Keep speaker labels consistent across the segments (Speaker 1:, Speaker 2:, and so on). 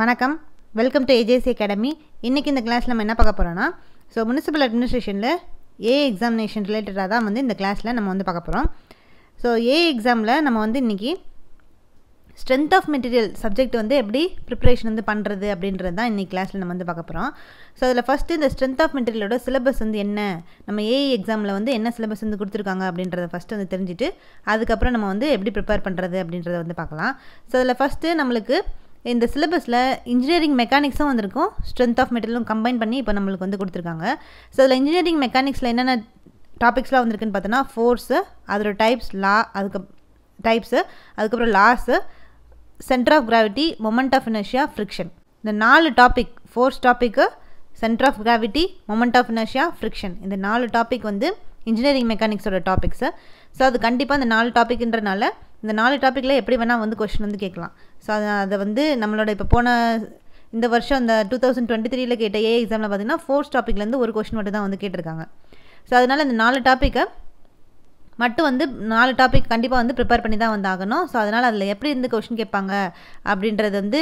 Speaker 1: வணக்கம் welcome to AJC academy இன்றைக்கி இந்த கிளாஸ் நம்ம என்ன பார்க்க போகிறோன்னா ஸோ முனிசிபல் அட்மினிஸ்ட்ரேஷனில் ஏ எக்ஸாமினேஷன் ரிலேட்டடாக தான் வந்து இந்த கிளாஸில் நம்ம வந்து பார்க்க போகிறோம் ஸோ ஏ எக்ஸாமில் நம்ம வந்து இன்றைக்கி ஸ்ட்ரென்த் ஆஃப் மெட்டீரியல் சப்ஜெக்ட் வந்து எப்படி ப்ரிப்பரேஷன் வந்து பண்ணுறது அப்படின்றது தான் இன்றைக்கி கிளாஸில் நம்ம வந்து பார்க்க போகிறோம் ஸோ அதில் ஃபஸ்ட்டு இந்த ஸ்ட்ரென்த் ஆஃப் மெட்டீரியலோட சிலபஸ் வந்து என்ன நம்ம ஏஐ எக்ஸாமில் வந்து என்ன சிலபஸ் வந்து கொடுத்துருக்காங்க அப்படின்றத ஃபஸ்ட்டு வந்து தெரிஞ்சுட்டு அதுக்கப்புறம் நம்ம வந்து எப்படி ப்ரிப்பேர் பண்ணுறது அப்படின்றத வந்து பார்க்கலாம் ஸோ அதில் ஃபஸ்ட்டு நம்மளுக்கு இந்த சிலபஸில் இன்ஜினியரிங் மெக்கானிக்ஸும் வந்திருக்கும் ஸ்ட்ரென்த் ஆஃப் மெட்டீரியலும் கம்பைன் பண்ணி இப்போ நம்மளுக்கு வந்து கொடுத்துருக்காங்க ஸோ அதில் இன்ஜினியரிங் மெக்கானிக்ஸில் என்னென்ன டாபிக்ஸ்லாம் வந்திருக்குன்னு பார்த்தோன்னா ஃபோர்ஸு அதோட டைப்ஸ் லா அதுக்கு டைப்ஸு அதுக்கப்புறம் laws centre of gravity moment of inertia friction இந்த நாலு topic force topic centre of gravity moment of inertia friction இந்த நாலு டாபிக் வந்து இன்ஜினியரிங் மெக்கானிக்ஸோட டாபிக்ஸு ஸோ அது கண்டிப்பாக அந்த நாலு டாபிக்ன்றனால இந்த நாலு டாப்பிக்கில் எப்படி வேணால் வந்து கொஷின் வந்து கேட்கலாம் ஸோ அதை அதை வந்து நம்மளோட இப்போ போன இந்த வருஷம் அந்த டூ தௌசண்ட் டுவெண்ட்டி த்ரீல கேட்ட ஏ எக்ஸாமில் பார்த்தீங்கன்னா ஃபோர்ஸ் டாப்பிக்லேருந்து ஒரு கொஷின் மட்டும் தான் வந்து கேட்டிருக்காங்க ஸோ அதனால் இந்த நாலு டாப்பிக்கை மட்டும் வந்து நாலு டாபிக் கண்டிப்பாக வந்து ப்ரிப்பேர் பண்ணி தான் வந்து ஆகணும் ஸோ அதனால் அதில் எப்படி இருந்து கொஷின் கேட்பாங்க அப்படின்றது வந்து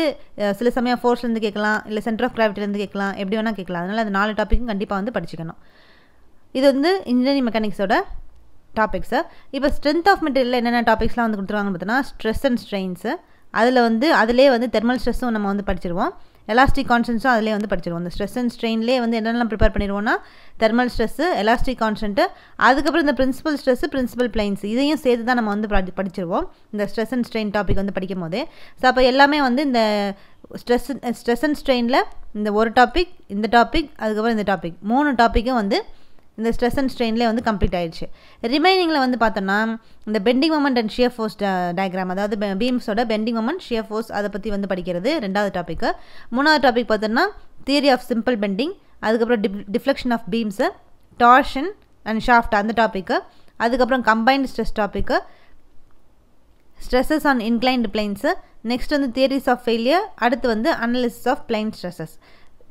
Speaker 1: சில சமயம் ஃபோர்ஸ்லேருந்து கேட்கலாம் இல்லை சென்டர் ஆஃப் கிராவிட்டிலேருந்து கேட்கலாம் எப்படி வேணால் கேட்கலாம் அதனால் அந்த நாலு டாப்பிக்கும் கண்டிப்பாக வந்து படிச்சுக்கணும் இது வந்து இன்ஜினியரிங் மெக்கானிக்ஸோட டாபிக்ஸு இப்போ ஸ்ட்ரென்த் ஆஃப் மெட்டீரியலில் என்னென்ன டாபிக்ஸ்லாம் வந்து கொடுத்துருவாங்கன்னு பார்த்தீங்கன்னா ஸ்ட்ரெஸ் அண்ட் ஸ்ட்ரெயின்ஸு அதில் வந்து அதிலே வந்து தெர்மல் ஸ்ட்ரெஸ்ஸும் நம்ம வந்து படிச்சிருவோம் எலாஸ்டிக் கான்ஸ்டன்ஸும் அதிலே வந்து படிச்சிருவோம் அந்த ஸ்ட்ரெஸ் அண்ட் ஸ்ட்ரெயின்லேயே வந்து என்னென்னலாம் ப்ரிப்பேர் பண்ணிடுவோம்னா தெர்மல் ஸ்ட்ரெஸ்ஸு எலாஸ்டிக் கான்ஸ்டன்ட்டு அதுக்கப்புறம் இந்த பிரின்சிபல் ஸ்ட்ரெஸ்ஸு பிரின்சிபல் பிளைன்ஸ் இதையும் சேர்த்து தான் நம்ம வந்து படிச்சிருவோம் இந்த ஸ்ட்ரெஸ் அண்ட் ஸ்ட்ரெயின் டாபிக் வந்து படிக்கும் போது ஸோ அப்போ எல்லாமே வந்து இந்த ஸ்ட்ரெஸ் ஸ்ட்ரெஸ் அண்ட் ஸ்ட்ரெயினில் இந்த ஒரு டாபிக் இந்த டாபிக் அதுக்கப்புறம் இந்த டாபிக் மூணு டாப்பிக்கும் வந்து இந்த ஸ்ட்ரெஸ் அண்ட் ஸ்ட்ரெயின்லேயே வந்து கம்ப்ளீட் ஆயிடுச்சு ரிமைனிங்கில் வந்து பார்த்தோன்னா இந்த bending moment and shear force diagram அதாவது பீம்ஸோட பெண்டிங் மொமெண்ட் ஷியர் ஃபோர்ஸ் அதை பற்றி வந்து படிக்கிறது ரெண்டாவது டாப்பிக்கு மூணாவது டாபிக் பார்த்தோன்னா தியரி ஆஃப் சிம்பிள் பெண்டிங் அதுக்கப்புறம் dip deflection of beams torsion and shaft அந்த டாப்பிக்கு அதுக்கப்புறம் combined stress topic stresses on inclined planes next வந்து தியரிஸ் ஆஃப் ஃபெயிலியர் அடுத்து வந்து analysis of plane stresses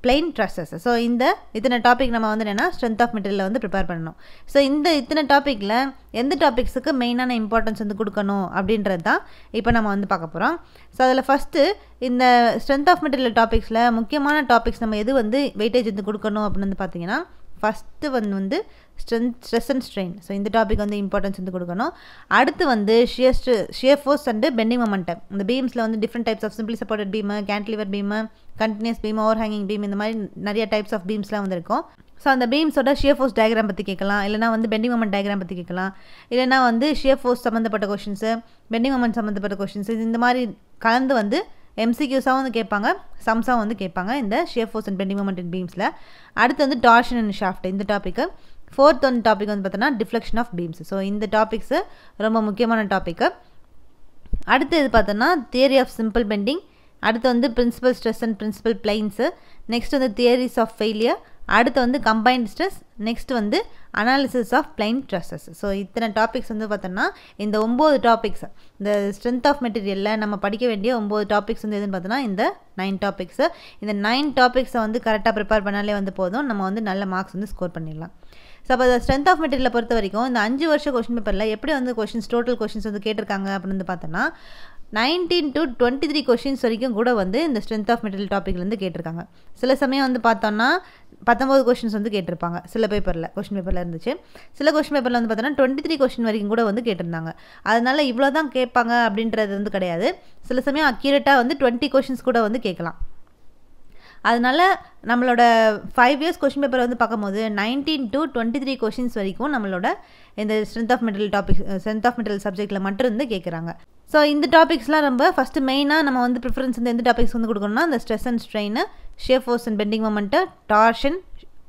Speaker 1: plane stresses so இந்த இத்தனை டாபிக் நம்ம வந்து என்னென்னா ஸ்ட்ரென்த் ஆஃப் மெட்டீரியல் வந்து ப்ரிப்பேர் பண்ணணும் ஸோ இந்த இத்தனை டாப்பிக்கில் எந்த டாபிக்ஸுக்கு மெயினான இம்பார்ட்டன்ஸ் வந்து கொடுக்கணும் அப்படின்றது தான் இப்போ நம்ம வந்து பார்க்க போகிறோம் ஸோ அதில் ஃபஸ்ட்டு இந்த ஸ்ட்ரென்த் ஆஃப் மெட்டீரியல் டாபிக்ஸில் முக்கியமான டாபிக்ஸ் நம்ம எது வந்து வெயிட்டேஜ் வந்து கொடுக்கணும் அப்படின்னு வந்து பார்த்தீங்கன்னா ஃபஸ்ட்டு வந்து வந்து strength stress and strain so இந்த டாபிக் வந்து இம்பார்ட்டன்ஸ் வந்து கொடுக்கணும் அடுத்து வந்து shear shear force and bending momentum இந்த பீம்ஸில் வந்து different types of simple support beam cantilever beam continuous beam overhanging beam இந்த மாதிரி நிறைய டைப்ஸ் ஆஃப் பீம்ஸ்லாம் வந்து இருக்கும் ஸோ அந்த பீம்ஸோட ஷியர் ஃபோர்ஸ் டயக்ராம் பற்றி கேட்கலாம் இல்லைனா வந்து பெண்டிங் மொமெண்ட் டயக்ராம் பற்றி கேட்கலாம் இல்லைனா வந்து ஷியர் ஃபோர்ஸ் சம்மந்தப்பட்ட கொஷின்ஸு பெண்டிங் மொமெண்ட் சம்மந்தப்பட்ட கொஷின்ஸ் இது இந்த மாதிரி கலந்து வந்து எம்சிக்யூஸாகவும் வந்து கேட்பாங்க சம்ஸாக வந்து கேட்பாங்க இந்த shear force and bending moment in பீம்ஸில் அடுத்து வந்து டார்ஷன் அண்ட் ஷாஃப்ட் இந்த டாப்பிக்கு ஃபோர்த் ஒன் டாபிக் வந்து பார்த்தோன்னா டிஃப்ளெக்ஷன் ஆஃப் பீம்ஸ் ஸோ இந்த டாபிக்ஸு ரொம்ப முக்கியமான டாப்பிக்கு அடுத்து இது பார்த்தோன்னா தியரி ஆஃப் சிம்பிள் பெண்டிங் அடுத்து வந்து principal stress and principal planes next வந்து தியரிஸ் ஆஃப் ஃபெயிலியர் அடுத்து வந்து கம்பைன்ட் ஸ்ட்ரெஸ் நெக்ஸ்ட் வந்து analysis of plane stresses so இத்தனை டாபிக்ஸ் வந்து பார்த்தோம்னா இந்த ஒம்பது டாபிக்ஸ் இந்த ஸ்ட்ரென்த் ஆஃப் மெட்டீரியலில் நம்ம படிக்க வேண்டிய ஒம்பது டாபிக்ஸ் வந்து எதுன்னு பார்த்தோன்னா இந்த நைன் டாபிக்ஸு இந்த நைன் டாபிக்ஸை வந்து கரெக்டாக ப்ரிப்பேர் பண்ணாலே வந்து போதும் நம்ம வந்து நல்ல மார்க்ஸ் வந்து ஸ்கோர் பண்ணிடலாம் ஸோ அப்போ ஸ்ட்ரென்த் ஆஃப் மெட்டீரியலை பொறுத்த வரைக்கும் இந்த அஞ்சு வருஷம் கொஷின் பேப்பரில் எப்படி வந்து கொஷின்ஸ் டோட்டல் கொஷின்ஸ் வந்து கேட்டிருக்காங்க அப்படின்னு பார்த்தோன்னா nineteen to twenty three questions வரைக்கும் கூட வந்து இந்த ஸ்ட்ரென்த் ஆஃப் மெட்டீரியல் டாப்பிக்லேருந்து கேட்டிருக்காங்க சில சமயம் வந்து பார்த்தோன்னா பத்தொம்பது கொஷின்ஸ் வந்து கேட்டிருப்பாங்க சில பேப்பரில் கொஷின் பேப்பரில் இருந்துச்சு சில கொஷின் பேப்பரில் வந்து பார்த்தோன்னா டுவெண்ட்டி த்ரீ கொஷின் வரைக்கும் கூட வந்து கேட்டிருந்தாங்க அதனால் இவ்வளோ தான் கேட்பாங்க அப்படின்றது வந்து கிடையாது சில சமயம் அக்யூரேட்டாக வந்து டுவெண்ட்டி கொஷின்ஸ் கூட வந்து கேட்கலாம் அதனால் நம்மளோட ஃபைவ் இயர்ஸ் கொஷின் பேப்பர் வந்து பார்க்கும்போது nineteen to twenty three questions வரைக்கும் நம்மளோட இந்த strength of metal topic strength of metal சப்ஜெக்ட்டில் மட்டும் இருந்து கேட்குறாங்க ஸோ இந்த டாபிக்ஸ்லாம் ரொம்ப ஃபஸ்ட்டு மெயினாக நம்ம வந்து ப்ரிஃபரன்ஸ் வந்து எந்த டாபிக்ஸ் வந்து கொடுக்கணும்னா அந்த stress and strain shear force and bending moment torsion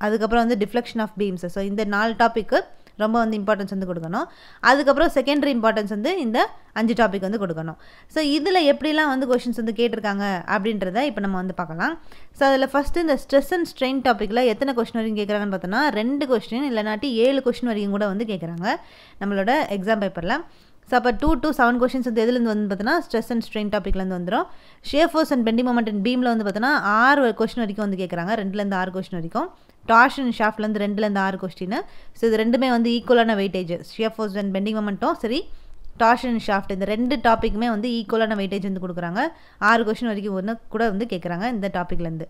Speaker 1: அதுக்கப்புறம் வந்து டிஃப்ளெக்ஷன் ஆஃப் பீம்ஸ் ஸோ இந்த நாலு டாப்பிக்கு ரொம்ப வந்து இம்பார்ட்டன்ஸ் வந்து கொடுக்கணும் அதுக்கப்புறம் செகண்டரி இம்பார்ட்டன்ஸ் வந்து இந்த அஞ்சு டாபிக் வந்து கொடுக்கணும் ஸோ இதில் எப்படிலாம் வந்து கொஷின்ஸ் வந்து கேட்டிருக்காங்க அப்படின்றத இப்போ நம்ம வந்து பார்க்கலாம் ஸோ அதில் ஃபஸ்ட்டு இந்த ஸ்ட்ரெஸ் அண்ட் ஸ்ட்ரெயின் டாப்பிக்கில் எத்தனை கொஷின் வரைக்கும் கேட்குறாங்கன்னு பார்த்தோன்னா ரெண்டு கொஸ்டின் இல்லைனாட்டி ஏழு கொஷின் வரைக்கும் கூட வந்து கேட்குறாங்க நம்மளோட எக்ஸாம் பேப்பரில் ஸோ அப்போ டூ டூ செவன் கொஷின்ஸ் வந்து எதுலேருந்து வந்து பார்த்தீங்கன்னா ஸ்ட்ரெஸ் அண்ட் ஸ்ட்ரெயின் டாப்பிக்லேருந்து வந்துடும் shear and bending moment and பீமில் வந்து பார்த்தீங்கன்னா ஆறு கொஷின் வரைக்கும் வந்து கேட்குறாங்க ரெண்டுலேருந்து ஆறு கொஷின் வரைக்கும் டாஷ் அண்ட் ஷாஃப்ட்லேருந்து ரெண்டுலேருந்து ஆறு கொஸ்டின் ஸோ இது ரெண்டுமே வந்து ஈக்குவலான weightage shear force and bending மொமெண்ட்டும் சரி டாஷ் அண்ட் ஷாஃப்ட் இந்த ரெண்டு டாப்பிக்குமே வந்து ஈக்குவலான வெயிட்டேஜ் வந்து கொடுக்குறாங்க ஆறு கொஷின் வரைக்கும் ஒன்று கூட வந்து கேட்குறாங்க இந்த டாப்பிக்லேருந்து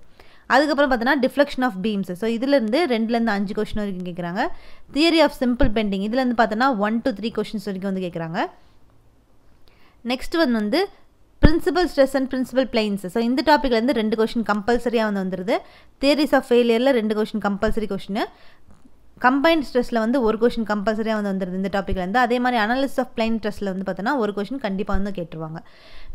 Speaker 1: அதுக்கப்புறம் பார்த்தோன்னா டிஃப்ளெக்ஷன் ஆஃப் பீம்ஸ் ஸோ இதுலேருந்து ரெண்டுலேருந்து அஞ்சு கொஷின் வரைக்கும் கேட்குறாங்க தியரி ஆஃப் சிம்பிள் பெண்டிங் இதுலேருந்து பார்த்தோன்னா ஒன் டு த்ரீ கொஷின்ஸ் வரைக்கும் வந்து கேட்குறாங்க நெக்ஸ்ட் வந்து வந்து principal stress and principal planes so இந்த டாப்பிக்லேருந்து ரெண்டு கொஷின் கம்பல்சரியாக வந்து வந்துடுது தியரிஸ் ஆஃப் ஃபெயிலியரில் ரெண்டு கொஷின் கம்பல்சரி கொஷின் கம்பைன் ஸ்ட்ரெஸ்ஸில் வந்து ஒரு கொஷின் கம்பல்சரியாக வந்து வந்துடுது இந்த டாப்பிக்கில் இருந்து அதே மாதிரி அனாலிஸ் ஆஃப் பிளைன் ஸ்ட்ரெஸ்ஸில் வந்து பார்த்தோன்னா ஒரு கொஷின் கண்டிப்பாக வந்து கேட்டுருவாங்க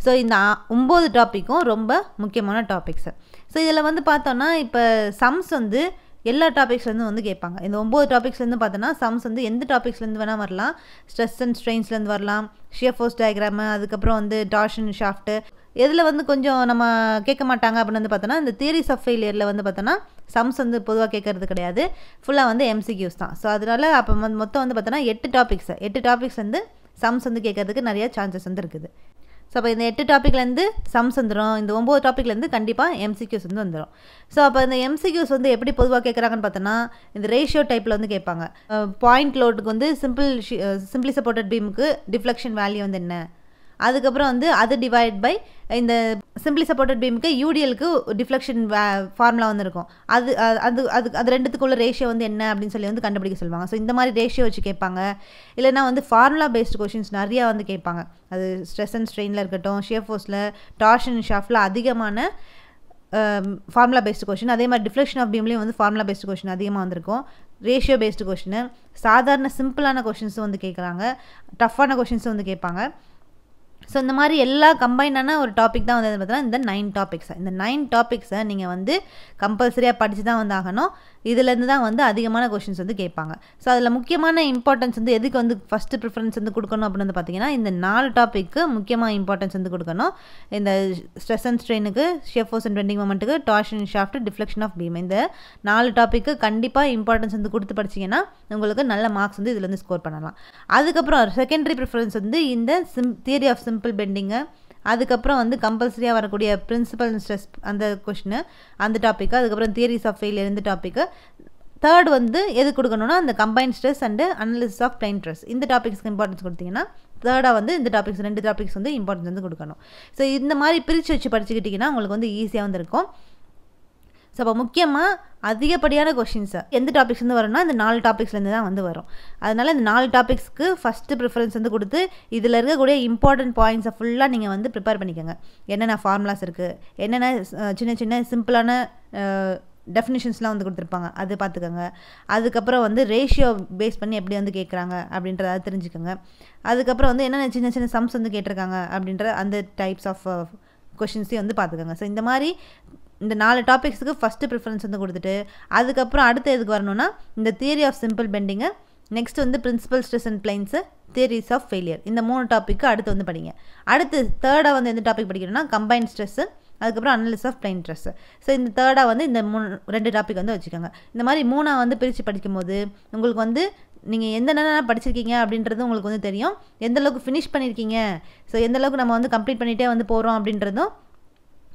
Speaker 1: ஸோ இந்த ஒம்பது டாப்பிக்கும் ரொம்ப முக்கியமான டாபிக்ஸு ஸோ இதில் வந்து பார்த்தோன்னா இப்போ சம்ஸ் வந்து எல்லா டாபிக்ஸ்லேருந்து வந்து கேட்பாங்க இந்த ஒம்பது டாபிக்ஸ்லேருந்து பார்த்தோன்னா சம்ஸ் வந்து எந்த டாபிக்ஸ்லேருந்து வேணால் வரலாம் ஸ்ட்ரெஸ் அண்ட் ஸ்ட்ரெயின்ஸ்லேருந்து வரலாம் ஷியஃபோஸ் டயக்ராமு அதுக்கப்புறம் வந்து டார்ஷன் ஷாஃப்ட்டு எதில் வந்து கொஞ்சம் நம்ம கேட்க மாட்டாங்க அப்படின்னு வந்து பார்த்தோன்னா இந்த தியரிஸ் ஆஃப் ஃபெயிலியரில் வந்து பார்த்தோன்னா சம்ஸ் வந்து பொதுவாக கேட்கறது கிடையாது ஃபுல்லாக வந்து எம்சிக்யூஸ் தான் ஸோ அதனால் அப்போ மொத்தம் வந்து பார்த்தோன்னா எட்டு டாபிக்ஸ் எட்டு டாபிக்ஸ் வந்து சம்ஸ் வந்து கேட்கறதுக்கு நிறையா சான்சஸ் வந்து இருக்குது ஸோ அப்போ இந்த எட்டு டாப்பிக்லேருந்து சம்ஸ் வந்துடும் இந்த ஒம்பது டாப்பிக்லேருந்து கண்டிப்பாக எம்சிக்யூஸ் வந்து வந்துடும் ஸோ அப்போ இந்த எம்சிக்யூஸ் வந்து எப்படி பொதுவாக கேட்குறாங்கன்னு பார்த்தோன்னா இந்த ரேஷியோ டைப்பில் வந்து கேட்பாங்க பாயிண்ட் லோட்டுக்கு வந்து சிம்பிள் சிம்பிளி சப்போர்ட்டட் பீமுக்கு டிஃப்ளெக்ஷன் வேல்யூ வந்து என்ன அதுக்கப்புறம் வந்து அது டிவைட் பை இந்த சிம்பிளி சப்போர்ட்டட் பீமுக்கு யூடிஎலுக்கு டிஃப்ளெக்ஷன் ஃபார்முலா வந்து இருக்கும் அது அது அது அது ரெண்டுத்துக்குள்ள ரேஷியோ வந்து என்ன அப்படின்னு சொல்லி வந்து கண்டுபிடிக்க சொல்லுவாங்க ஸோ இந்த மாதிரி ரேஷியோ வச்சு கேட்பாங்க இல்லைனா வந்து ஃபார்முலா பேஸ்டு கொஷின்ஸ் நிறையா வந்து கேட்பாங்க அது ஸ்ட்ரெஸ் அண்ட் ஸ்ட்ரெயினில் இருக்கட்டும் ஷியர் டார்ஷ் டார்ஷன் ஷாஃப்டில் அதிகமான ஃபார்முலா பேஸ்டு கொஷின் அதே மாதிரி டிஃப்ளெக்ஷன் ஆஃப் பீம்லேயும் வந்து ஃபார்முலா பேஸ்டு கொஷின் அதிகமாக வந்திருக்கும் ரேஷியோ பேஸ்டு கொஷின் சாதாரண சிம்பிளான கொஷின்ஸும் வந்து கேட்குறாங்க டஃப்பான கொஷின்ஸும் வந்து கேட்பாங்க ஸோ இந்த மாதிரி எல்லா கம்பைனான ஒரு டாபிக் தான் வந்து பார்த்தீங்கன்னா இந்த நைன் டாபிக்ஸ் இந்த நைன் டாபிக்ஸை நீங்கள் வந்து கம்பல்சரியாக படித்து தான் வந்தாகணும் இதுலேருந்து தான் வந்து அதிகமான கொஷின்ஸ் வந்து கேட்பாங்க ஸோ அதில் முக்கியமான இம்பார்ட்டன்ஸ் வந்து எதுக்கு வந்து ஃபஸ்ட்டு ப்ரிஃபரன்ஸ் வந்து கொடுக்கணும் அப்படின்னு வந்து பார்த்தீங்கன்னா இந்த நாலு டாப்பிக்கு முக்கியமாக இம்பார்ட்டன்ஸ் வந்து கொடுக்கணும் இந்த ஸ்ட்ரெஸ் அண்ட் ஸ்ட்ரெயினுக்கு ஷெஃபோஸ் அண்ட் பெண்டிங் மூமெண்ட்டுக்கு and shaft deflection of beam இந்த நாலு டாப்பிக்கு கண்டிப்பாக இம்பார்ட்டன்ஸ் வந்து கொடுத்து படிச்சிங்கன்னா உங்களுக்கு நல்ல மார்க்ஸ் வந்து இதில் வந்து ஸ்கோர் பண்ணலாம் அதுக்கப்புறம் செகண்டரி ப்ரிஃபரன்ஸ் வந்து இந்த sim theory of simple bending அதுக்கப்புறம் வந்து கம்பல்சரியாக வரக்கூடிய பிரின்சிபல் ஸ்ட்ரெஸ் அந்த கொஷினு அந்த டாப்பிக்கு அதுக்கப்புறம் தியரிஸ் ஆஃப் ஃபெயிலியர் இந்த டாப்பிக்கு தேர்ட் வந்து எது கொடுக்கணும்னா அந்த combine stress and analysis of plane stress இந்த டாப்பிக்ஸ்க்கு இம்பார்ட்டன்ஸ் கொடுத்தீங்கன்னா தேர்டாக வந்து இந்த டாபிக்ஸ் ரெண்டு டாபிக்ஸ் வந்து இம்பார்ட்டன்ஸ் வந்து கொடுக்கணும் ஸோ இந்த மாதிரி பிரித்து வச்சு படிச்சுக்கிட்டிங்கன்னா உங்களுக்கு வந்து ஈஸியாக வந்து இருக்கும் ஸோ அப்போ முக்கியமாக அதிகப்படியான கொஷின்ஸை எந்த டாபிக்ஸ்லேருந்து வரும்னா இந்த நாலு டாபிக்ஸ்லேருந்து தான் வந்து வரும் அதனால் இந்த நாலு டாபிக்ஸ்க்கு ஃபஸ்ட்டு ப்ரிஃபரன்ஸ் வந்து கொடுத்து இதில் இருக்கக்கூடிய இம்பார்ட்டண்ட் பாயிண்ட்ஸை ஃபுல்லாக நீங்கள் வந்து ப்ரிப்பேர் பண்ணிக்கோங்க என்னென்ன ஃபார்முலாஸ் இருக்குது என்னென்ன சின்ன சின்ன சிம்பிளான டெஃபினிஷன்ஸ்லாம் வந்து கொடுத்துருப்பாங்க அது பார்த்துக்கோங்க அதுக்கப்புறம் வந்து ரேஷியோ பேஸ் பண்ணி எப்படி வந்து கேட்குறாங்க அப்படின்றத தெரிஞ்சுக்கோங்க அதுக்கப்புறம் வந்து என்னென்ன சின்ன சின்ன சம்ஸ் வந்து கேட்டிருக்காங்க அப்படின்ற அந்த டைப்ஸ் ஆஃப் கொஷின்ஸையும் வந்து பார்த்துக்கோங்க ஸோ இந்த மாதிரி இந்த நாலு டாபிக்ஸுக்கு ஃபஸ்ட்டு ப்ரிஃபரன்ஸ் வந்து கொடுத்துட்டு அதுக்கப்புறம் அடுத்த இதுக்கு வரணும்னா இந்த theory of simple bending next வந்து principal stress and planes theories of failure இந்த மூணு டாப்பிக்கு அடுத்து வந்து படிங்க அடுத்து தேர்டாக வந்து எந்த டாபிக் படிக்கணும்னா கம்பைன் ஸ்ட்ரெஸ்ஸு அதுக்கப்புறம் analysis of plane stress so இந்த தேர்டாக வந்து இந்த மூணு ரெண்டு டாபிக் வந்து வச்சுக்கோங்க இந்த மாதிரி மூணாக வந்து பிரித்து படிக்கும்போது உங்களுக்கு வந்து நீங்கள் எந்த நேரம் படிச்சிருக்கீங்க அப்படின்றது உங்களுக்கு வந்து தெரியும் எந்தளவுக்கு ஃபினிஷ் பண்ணியிருக்கீங்க ஸோ எந்தளவுக்கு நம்ம வந்து கம்ப்ளீட் பண்ணிகிட்டே வந்து போகிறோம் அப்படின்றதும்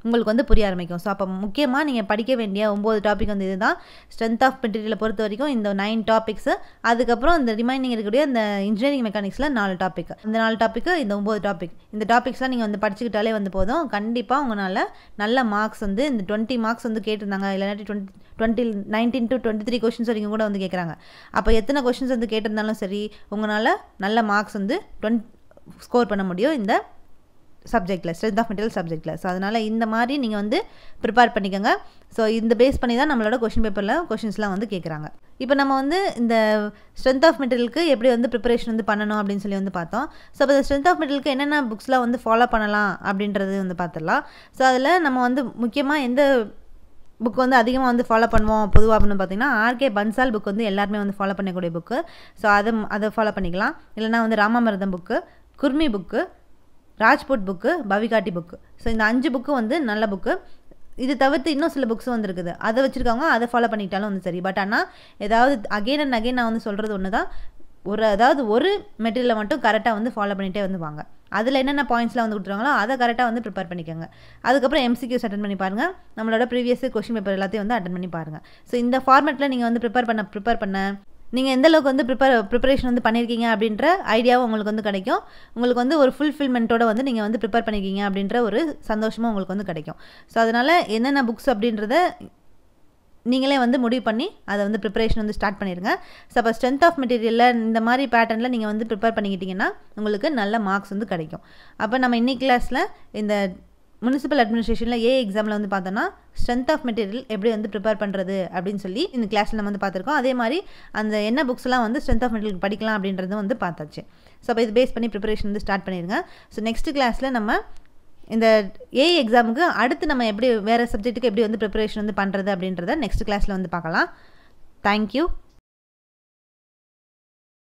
Speaker 1: உங்களுக்கு வந்து புரிய ஆரம்பிக்கும் ஸோ அப்போ முக்கியமாக நீங்கள் படிக்க வேண்டிய ஒம்பது டாபிக் வந்து இதுதான் ஸ்ட்ரென்த் ஆஃப் மெட்டீரியலை பொறுத்த வரைக்கும் இந்த நைன் டாபிக்ஸ் அதுக்கப்புறம் இந்த ரிமைனிங் இருக்கக்கூடிய இந்த இன்ஜினியரிங் மெக்கானிக்ஸில் நாலு டாபிக் இந்த நாலு டாப்பிக்கு இந்த ஒம்பது டாபிக் இந்த டாபிக்ஸ்லாம் நீங்கள் வந்து படிச்சுக்கிட்டாலே வந்து போதும் கண்டிப்பாக உங்களால் நல்ல மார்க்ஸ் வந்து இந்த டுவெண்ட்டி மார்க்ஸ் வந்து கேட்டிருந்தாங்க இல்லைனாட்டி twenty twenty nineteen to twenty three questions வரைக்கும் கூட வந்து கேட்குறாங்க அப்போ எத்தனை கொஷின்ஸ் வந்து கேட்டிருந்தாலும் சரி உங்களால் நல்ல மார்க்ஸ் வந்து டுவெண்ட் ஸ்கோர் பண்ண முடியும் இந்த சப்ஜெக்டில் ஸ்ட்ரென்த் ஆஃப் மெட்டீரியல் சப்ஜெக்டில் ஸோ அதனால் இந்த மாதிரி நீங்கள் வந்து ப்ரிப்பேர் பண்ணிக்கோங்க ஸோ இந்த பேஸ் பண்ணி தான் நம்மளோட கொஷின் பேப்பரில் கொஷின்ஸ்லாம் வந்து கேட்குறாங்க இப்போ நம்ம வந்து இந்த ஸ்ட்ரென்த் ஆஃப் மெட்டீரியலுக்கு எப்படி வந்து ப்ரிப்பரேஷன் வந்து பண்ணணும் அப்படின்னு சொல்லி வந்து பார்த்தோம் ஸோ இப்போ இந்த ஸ்ட்ரென்த் ஆஃப் மெட்டீரியலுக்கு என்னென்ன புக்ஸ்லாம் வந்து ஃபாலோ பண்ணலாம் அப்படின்றது வந்து பார்த்துடலாம் ஸோ அதில் நம்ம வந்து முக்கியமாக எந்த புக் வந்து அதிகமாக வந்து ஃபாலோ பண்ணுவோம் பொதுவாக அப்படின்னு பார்த்தீங்கன்னா ஆர்கே பன்சால் புக் வந்து எல்லாருமே வந்து ஃபாலோ பண்ணக்கூடிய புக்கு ஸோ அதை அதை ஃபாலோ பண்ணிக்கலாம் இல்லைனா வந்து Ramamrutham book Khurmi book Rajput book Bhavikatti book so இந்த அஞ்சு புக்கும் வந்து நல்ல புக்கு இது தவிர்த்து இன்னும் சில புக்ஸ் வந்துருக்குது அதை வச்சுருக்காங்க அதை ஃபாலோ பண்ணிக்கிட்டாலும் வந்து சரி பட் ஆனால் ஏதாவது அகெயின் அண்ட் அகெயின் நான் வந்து சொல்கிறது ஒன்று தான் ஒரு அதாவது ஒரு மெட்டீரியலை மட்டும் கரெக்டாக வந்து ஃபாலோ பண்ணிகிட்டே வந்து வாங்க அதில் என்னென்ன பாயிண்ட்ஸ்லாம் வந்து கொடுத்துருவாங்களோ அதை கரெக்டாக வந்து ப்ரிப்பேர் பண்ணிக்கோங்க அதுக்கப்புறம் எம்சிக்யூஸ் அட்டன் பண்ணி பாருங்கள் நம்மளோட ப்ரீவியஸ் கொஷின் பேப்பர் எல்லாத்தையும் வந்து அட்டன் பண்ணி பாருங்கள் ஸோ இந்த ஃபார்மேட்டில் நீங்கள் வந்து ப்ரிப்பேர் பண்ண ப்ரிப்பேர் பண்ண நீங்கள் எந்தளவுக்கு வந்து ப்ரிப்பர் ப்ரிப்பரேஷன் வந்து பண்ணியிருக்கீங்க அப்படின்ற ஐடியாவும் உங்களுக்கு வந்து கிடைக்கும் உங்களுக்கு வந்து ஒரு ஃபுல்ஃபில்மெண்ட்டோட வந்து நீங்கள் வந்து ப்ரிப்பேர் பண்ணியிருக்கீங்க அப்படின்ற ஒரு சந்தோஷமும் உங்களுக்கு வந்து கிடைக்கும் ஸோ அதனால் என்னென்ன புக்ஸ் அப்படின்றத நீங்களே வந்து முடிவு பண்ணி அதை வந்து ப்ரிப்பரேஷன் வந்து ஸ்டார்ட் பண்ணிடுங்க ஸோ அப்போ ஸ்ட்ரென்த் ஆஃப் மெட்டீரியலில் இந்த மாதிரி பேட்டர்னில் நீங்கள் வந்து ப்ரிப்பேர் பண்ணிக்கிட்டிங்கன்னா உங்களுக்கு நல்ல மார்க்ஸ் வந்து கிடைக்கும் அப்போ நம்ம இன்னி கிளாஸில் இந்த முனிசிபல் அட்மினிஸ்ட்ரேஷனில் ஏ எக்ஸாமில் வந்து பார்த்தோன்னா ஸ்ட்ரென்த் ஆஃப் மெட்டீரியல் எப்படி வந்து ப்ரிப்பேர் பண்ணுறது அப்படின்னு சொல்லி இந்த கிளாஸில் நம்ம வந்து பார்த்துருக்கோம் அதே மாதிரி அந்த என்ன புக்ஸ்லாம் வந்து ஸ்ட்ரென்த் ஆஃப் மெட்டீரியல் படிக்கலாம் அப்படின்றது வந்து பார்த்தாச்சு ஸோ அப்போ இது பேஸ் பண்ணி ப்ரிப்பரேஷன் வந்து ஸ்டார்ட் பண்ணிடுங்க ஸோ நெக்ஸ்ட் கிளாஸில் நம்ம இந்த ஏ எக்ஸாமுக்கு அடுத்து நம்ம எப்படி வேறு சப்ஜெக்ட்டுக்கு எப்படி வந்து ப்ரிப்பரேஷன் வந்து பண்ணுறது அப்படின்றத நெக்ஸ்ட் கிளாஸில் வந்து பார்க்கலாம் தேங்க்யூ